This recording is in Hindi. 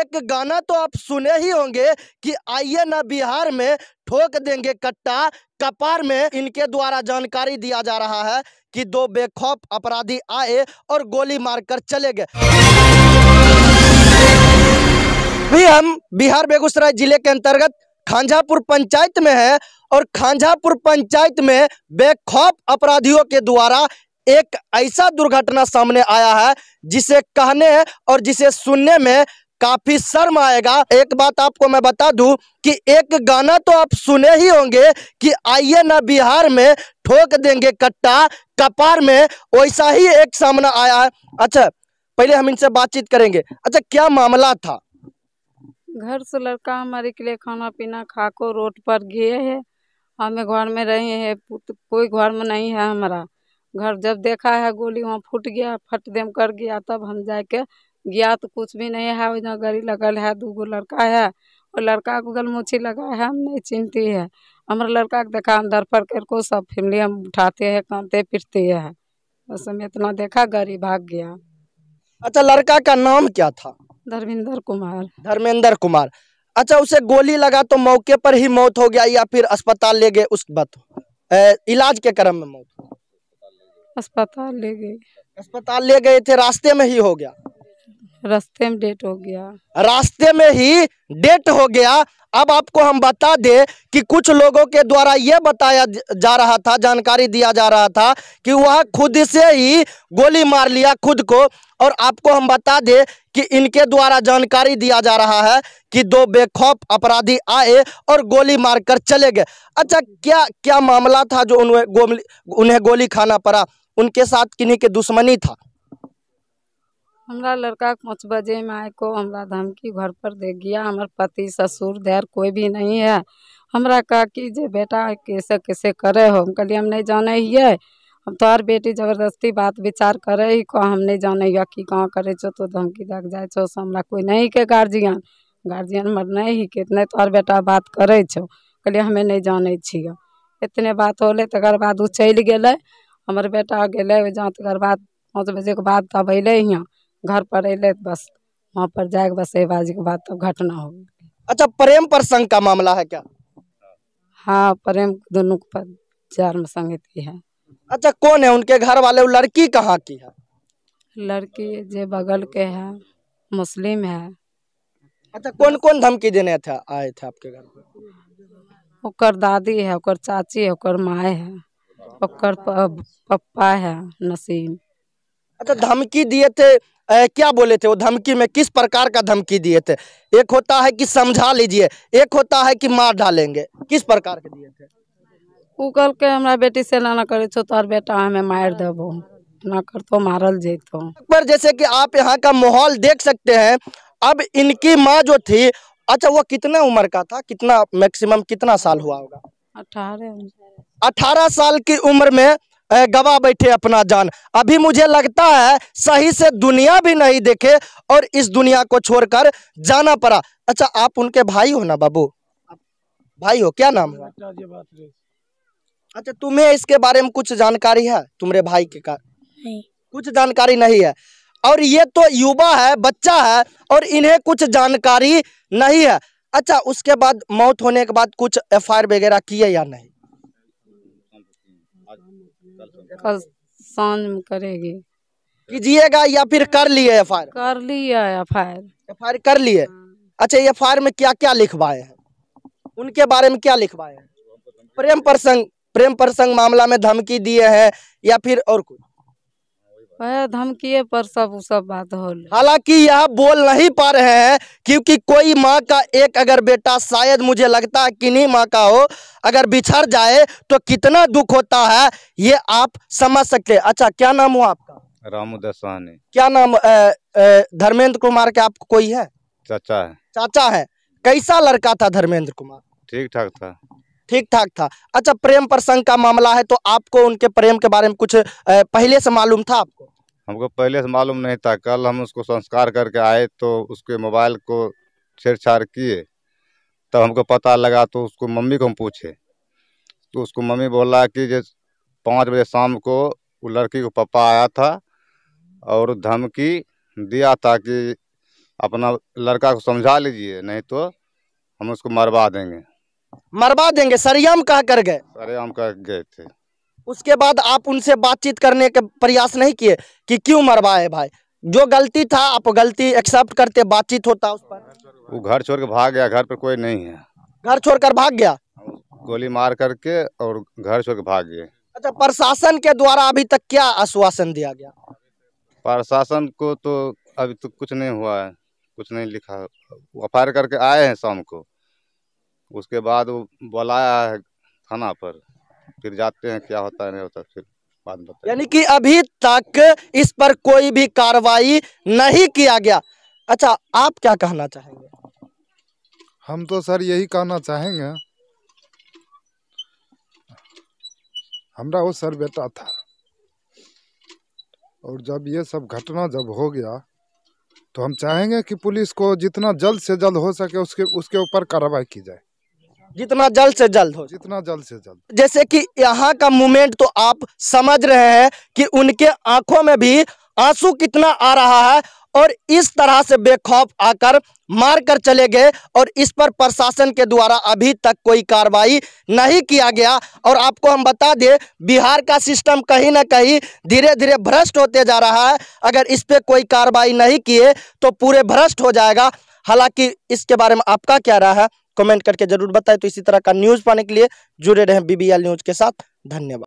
एक गाना तो आप सुने ही होंगे कि आइए ना बिहार में ठोक देंगे कट्टा कपार में इनके द्वारा जानकारी दिया जा रहा है कि दो बेखौफ अपराधी आए और गोली मारकर चले गए भी हम बिहार बेगूसराय जिले के अंतर्गत खांझापुर पंचायत में है और खांझापुर पंचायत में बेखौफ अपराधियों के द्वारा एक ऐसा दुर्घटना सामने आया है जिसे कहने और जिसे सुनने में काफी शर्म आएगा एक बात आपको मैं बता दूं कि एक गाना तो आप सुने ही होंगे कि आइए ना बिहार में ठोक देंगे कट्टा कपार में वैसा ही एक सामना आया अच्छा पहले हम इनसे बातचीत करेंगे अच्छा क्या मामला था घर से लड़का हमारे के लिए खाना पीना खा को रोड पर गए है हमें घर में रहे हैं कोई घर में नहीं है हमारा घर जब देखा है गोली वहाँ फूट गया फट देम कर गया तब हम जाके गया तो कुछ भी नहीं है वहाँ गाड़ी लगल है दू गो लड़का है और लड़का को गल लगा है हम नहीं चिंती है हमारे लड़का के देखा हम पर कर को सब फैमिली हम उठाते हैं कानते पीटते हैं उस समय इतना देखा गाड़ी भाग गया अच्छा लड़का का नाम क्या था धर्मेंद्र कुमार धर्मेंद्र कुमार अच्छा उसे गोली लगा तो मौके पर ही मौत हो गया या फिर अस्पताल ले गए उस बात इलाज के क्रम में मौत अस्पताल ले गए अस्पताल ले गए थे रास्ते में ही हो गया रास्ते में डेट हो गया रास्ते में ही डेट हो गया अब आपको हम बता दे कि कुछ लोगों के द्वारा ये बताया जा रहा था जानकारी दिया जा रहा था कि वह खुद से ही गोली मार लिया खुद को और आपको हम बता दे कि इनके द्वारा जानकारी दिया जा रहा है कि दो बेखौफ अपराधी आए और गोली मारकर चले गए अच्छा क्या क्या मामला था जो उन्हें गोली उन्हें गोली खाना पड़ा उनके साथ किन्हीं के दुश्मनी था हमरा लड़का पाँच बजे आए को हमरा धमकी घर पर दे गया हमर पति ससुर देर कोई भी नहीं है हमरा कहा कि जे बेटा कैसे कैसे करे हो हम कहलियै हम नहीं जाने हियै हम तोहर बेटी जबरदस्ती बात विचार ही को हम नहीं जाने हियै कि कहाँ करे छो तो धमकी दे जाए छो से हमरा कोई नहीं के गार्जियन गार्जियन हमर नहीं ही कितने तोहर बेटा बात करे छो कहलियै हमें नहीं जाने छियै इतने बात होलै तकर बाद उ चल गए हमर बेटा गए जहाँ तकर बाद पाँच के बाद तब अल हियाँ घर पर अल बस वहाँ पर जाके बाजी के बाद तब घटना हो गई अच्छा प्रेम प्रसंग का मामला है क्या हाँ प्रेम दोनों पर जार में संगति है अच्छा कौन है उनके घर वाले लड़की कहाँ की है लड़की जो बगल के है मुस्लिम है अच्छा कौन कौन धमकी देने था आए थे आपके घर पर ओकर दादी है ओकर चाची है ओकर माए है ओकर पप्पा है नसीम अच्छा धमकी दिए थे ए, क्या बोले थे वो धमकी में किस प्रकार का धमकी दिए थे एक होता है कि समझा लीजिए एक होता है कि मार डालेंगे किस प्रकार के दिए थे वो कल के हमारा बेटी से लाना करे छो तो बेटा हमें मार दे ना कर तो मारल जेतो पर जैसे कि आप यहाँ का माहौल देख सकते हैं अब इनकी माँ जो थी अच्छा वो कितने उम्र का था कितना मैक्सिमम कितना साल हुआ होगा अठारह अठारह साल की उम्र में गवा बैठे अपना जान अभी मुझे लगता है सही से दुनिया भी नहीं देखे और इस दुनिया को छोड़कर जाना पड़ा अच्छा आप उनके भाई हो ना बाबू भाई हो क्या नाम है अच्छा तुम्हें इसके बारे में कुछ जानकारी है तुम्हारे भाई के का कुछ जानकारी नहीं है और ये तो युवा है बच्चा है और इन्हें कुछ जानकारी नहीं है अच्छा उसके बाद मौत होने के बाद कुछ एफ वगैरह किए या नहीं कल सांझ में करेगी कीजिएगा या फिर कर लिए एफ आई कर लिया एफ आई एफ आई कर लिए हाँ। अच्छा एफ आई में क्या क्या लिखवाए हैं उनके बारे में क्या लिखवाए हैं प्रेम प्रसंग प्रेम प्रसंग मामला में धमकी दिए हैं या फिर और कुछ धमकी पर सब सब बात हो हालांकि यह बोल नहीं पा रहे हैं क्योंकि कोई माँ का एक अगर बेटा शायद मुझे लगता है कि नहीं माँ का हो अगर बिछड़ जाए तो कितना दुख होता है ये आप समझ सकते हैं अच्छा क्या नाम हुआ आपका रामू दसवानी क्या नाम धर्मेंद्र कुमार के आपको कोई है चाचा है चाचा है कैसा लड़का था धर्मेंद्र कुमार ठीक ठाक था ठीक ठाक था अच्छा प्रेम प्रसंग का मामला है तो आपको उनके प्रेम के बारे में कुछ पहले से मालूम था आपको हमको पहले से मालूम नहीं था कल हम उसको संस्कार करके आए तो उसके मोबाइल को छेड़छाड़ किए तब हमको पता लगा तो उसको मम्मी को हम पूछे तो उसको मम्मी बोला कि जैसे पाँच बजे शाम को वो लड़की को पापा आया था और धमकी दिया था कि अपना लड़का को समझा लीजिए नहीं तो हम उसको मरवा देंगे मरवा देंगे सरियाम कहा कर गए सरयाम कह गए थे उसके बाद आप उनसे बातचीत करने के प्रयास नहीं किए कि क्यों मरवाए भाई जो गलती था आप गलती एक्सेप्ट करते बातचीत होता उस पर वो घर छोड़ के भाग गया घर पर कोई नहीं है घर छोड़कर भाग गया गोली मार करके और घर छोड़ के भाग गए अच्छा प्रशासन के द्वारा अभी तक क्या आश्वासन दिया गया प्रशासन को तो अभी तक तो कुछ नहीं हुआ है कुछ नहीं लिखा एफ करके आए हैं शाम को उसके बाद वो बुलाया है थाना पर फिर जाते हैं क्या होता है नहीं होता फिर बाद में यानी कि अभी तक इस पर कोई भी कार्रवाई नहीं किया गया अच्छा आप क्या कहना चाहेंगे हम तो सर यही कहना चाहेंगे हमारा वो सर बेटा था और जब ये सब घटना जब हो गया तो हम चाहेंगे कि पुलिस को जितना जल्द से जल्द हो सके उसके उसके ऊपर कार्रवाई की जाए जितना जल्द से जल्द हो जितना जल्द से जल्द जैसे कि यहाँ का मूवमेंट तो आप समझ रहे हैं कि उनके आंखों में भी आंसू कितना आ रहा है और इस तरह से बेखौफ आकर मार कर चले गए और इस पर प्रशासन के द्वारा अभी तक कोई कार्रवाई नहीं किया गया और आपको हम बता दें बिहार का सिस्टम कहीं ना कहीं धीरे धीरे भ्रष्ट होते जा रहा है अगर इस पर कोई कार्रवाई नहीं किए तो पूरे भ्रष्ट हो जाएगा हालांकि इसके बारे में आपका क्या राय है कमेंट करके जरूर बताएं तो इसी तरह का न्यूज़ पाने के लिए जुड़े रहें बीबीएल न्यूज़ के साथ धन्यवाद